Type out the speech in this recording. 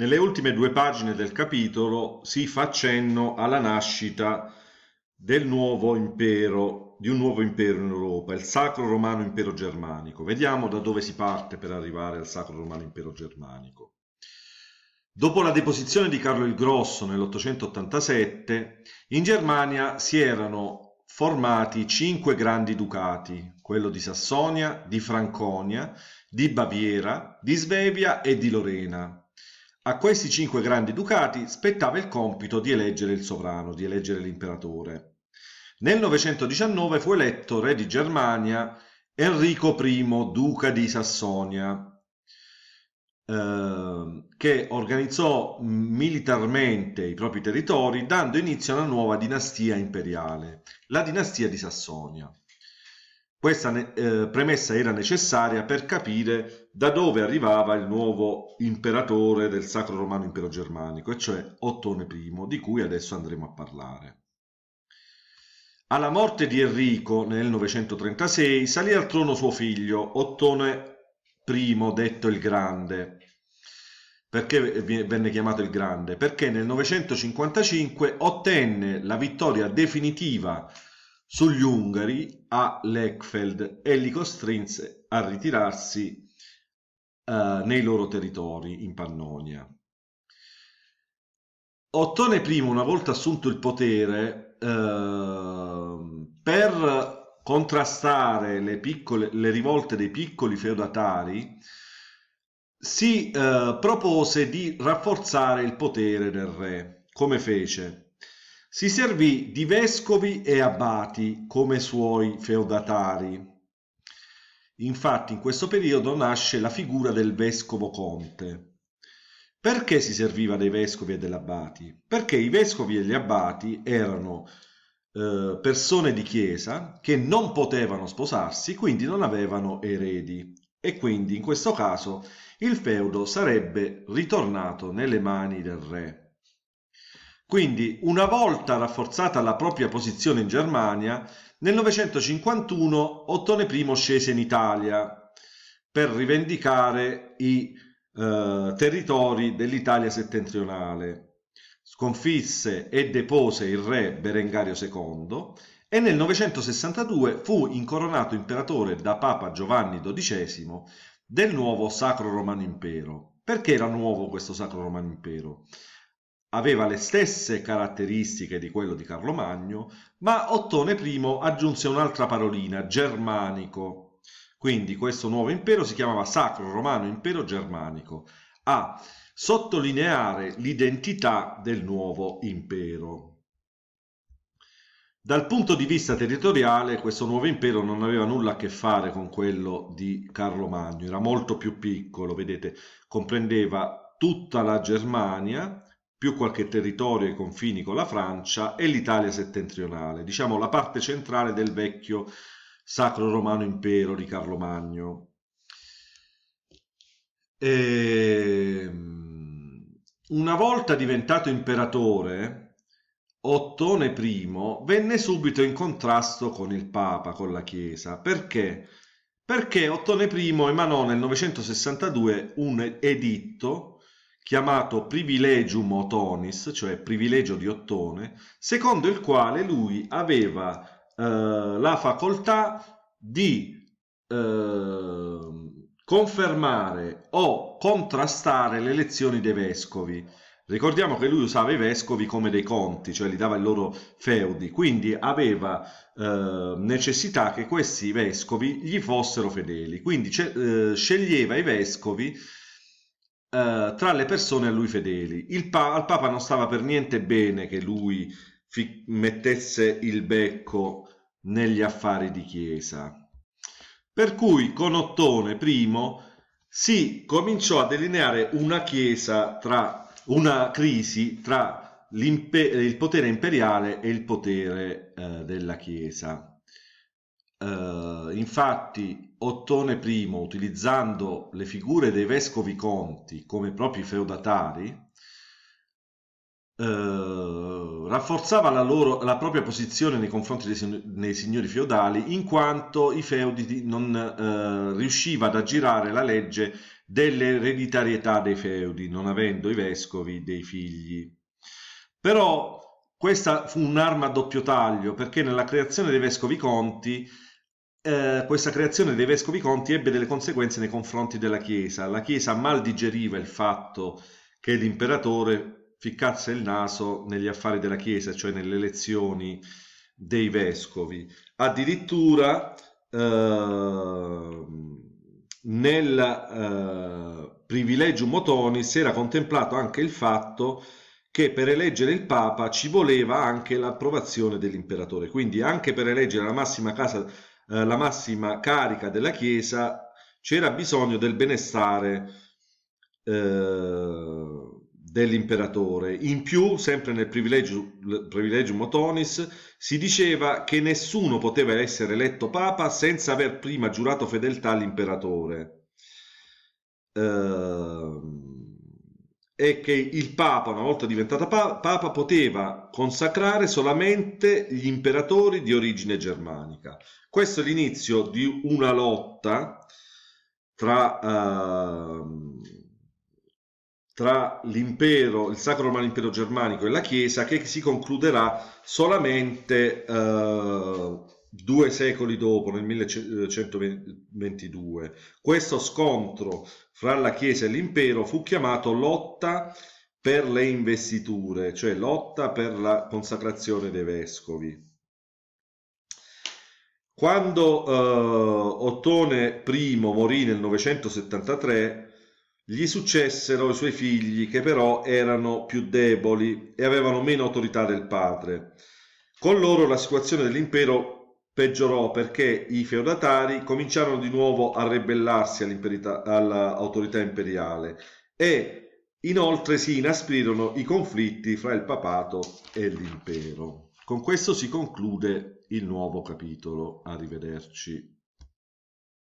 Nelle ultime due pagine del capitolo si fa cenno alla nascita del nuovo impero, di un nuovo impero in Europa, il Sacro Romano Impero Germanico. Vediamo da dove si parte per arrivare al Sacro Romano Impero Germanico. Dopo la deposizione di Carlo il Grosso nell'887, in Germania si erano formati cinque grandi ducati, quello di Sassonia, di Franconia, di Baviera, di Svevia e di Lorena, a questi cinque grandi ducati spettava il compito di eleggere il sovrano, di eleggere l'imperatore. Nel 919 fu eletto re di Germania Enrico I, duca di Sassonia, eh, che organizzò militarmente i propri territori dando inizio a una nuova dinastia imperiale, la dinastia di Sassonia. Questa eh, premessa era necessaria per capire da dove arrivava il nuovo imperatore del Sacro Romano Impero Germanico, e cioè Ottone I, di cui adesso andremo a parlare. Alla morte di Enrico nel 936 salì al trono suo figlio Ottone I, detto il Grande, perché venne chiamato il Grande? Perché nel 955 ottenne la vittoria definitiva sugli Ungari a Lechfeld e li costrinse a ritirarsi eh, nei loro territori in Pannonia. Ottone I, una volta assunto il potere, eh, per contrastare le, piccole, le, rivolte dei piccoli feudatari, si eh, propose di rafforzare il potere del re, come fece si servì di vescovi e abati come suoi feudatari. Infatti in questo periodo nasce la figura del vescovo conte. Perché si serviva dei vescovi e degli abbati? Perché i vescovi e gli abbati erano eh, persone di chiesa che non potevano sposarsi, quindi non avevano eredi e quindi in questo caso il feudo sarebbe ritornato nelle mani del re. Quindi, una volta rafforzata la propria posizione in Germania, nel 951 Ottone I scese in Italia per rivendicare i eh, territori dell'Italia settentrionale. Sconfisse e depose il re Berengario II e nel 962 fu incoronato imperatore da Papa Giovanni XII del nuovo Sacro Romano Impero. Perché era nuovo questo Sacro Romano Impero? aveva le stesse caratteristiche di quello di Carlo Magno, ma Ottone I aggiunse un'altra parolina, germanico. Quindi questo nuovo impero si chiamava Sacro Romano Impero Germanico, a sottolineare l'identità del nuovo impero. Dal punto di vista territoriale questo nuovo impero non aveva nulla a che fare con quello di Carlo Magno, era molto più piccolo, vedete, comprendeva tutta la Germania, più qualche territorio ai confini con la Francia e l'Italia settentrionale, diciamo la parte centrale del vecchio Sacro Romano Impero di Carlo Magno. E... Ehm, una volta diventato imperatore, Ottone I venne subito in contrasto con il Papa, con la Chiesa. Perché? Perché Ottone I emanò nel 962 un editto chiamato privilegium Otonis, cioè privilegio di Ottone, secondo il quale lui aveva eh, la facoltà di eh, confermare o contrastare le elezioni dei vescovi. Ricordiamo che lui usava i vescovi come dei conti, cioè gli dava i loro feudi, quindi aveva eh, necessità che questi vescovi gli fossero fedeli. Quindi eh, sceglieva i vescovi eh, tra le persone a lui fedeli. Pa al Papa non stava per niente bene che lui mettesse il becco negli affari di Chiesa. Per cui con Ottone I si cominciò a delineare una chiesa tra una crisi tra il potere imperiale e il potere eh, della Chiesa. Eh, infatti Ottone I, utilizzando le figure dei vescovi conti come propri feudatari, eh, rafforzava la, loro, la, propria posizione nei confronti dei, dei, signori feudali in quanto i feudi non eh, riusciva ad aggirare la legge dell'ereditarietà dei feudi, non avendo i vescovi dei figli. Però questa fu un'arma a doppio taglio perché nella creazione dei vescovi conti eh, questa creazione dei vescovi conti ebbe delle conseguenze nei confronti della Chiesa. La Chiesa mal digeriva il fatto che l'imperatore ficcasse il naso negli affari della Chiesa, cioè nelle elezioni dei vescovi. Addirittura eh, nel eh, privilegium Motoni si era contemplato anche il fatto che per eleggere il Papa ci voleva anche l'approvazione dell'imperatore, quindi anche per eleggere la massima casa eh, la massima carica della Chiesa, c'era bisogno del benestare eh, dell'imperatore. In più, sempre nel privilegium, privilegium si diceva che nessuno poteva essere eletto papa senza aver prima giurato fedeltà all'imperatore. Ehm è che il Papa, una volta diventato Papa, poteva consacrare solamente gli imperatori di origine germanica. Questo è l'inizio di una lotta tra, eh, tra l'impero, il Sacro Romano Impero Germanico e la Chiesa che si concluderà solamente eh, due secoli dopo, nel 1122. Questo scontro fra la Chiesa e l'impero fu chiamato lotta per le investiture, cioè lotta per la consacrazione dei vescovi. Quando eh, Ottone I morì nel 973, gli successero i suoi figli, che però erano più deboli e avevano meno autorità del padre. Con loro la situazione dell'impero peggiorò perché i feudatari cominciarono di nuovo a ribellarsi all'autorità imperiale e inoltre si inasprirono i conflitti fra il papato e l'impero. Con questo si conclude il nuovo capitolo. Arrivederci.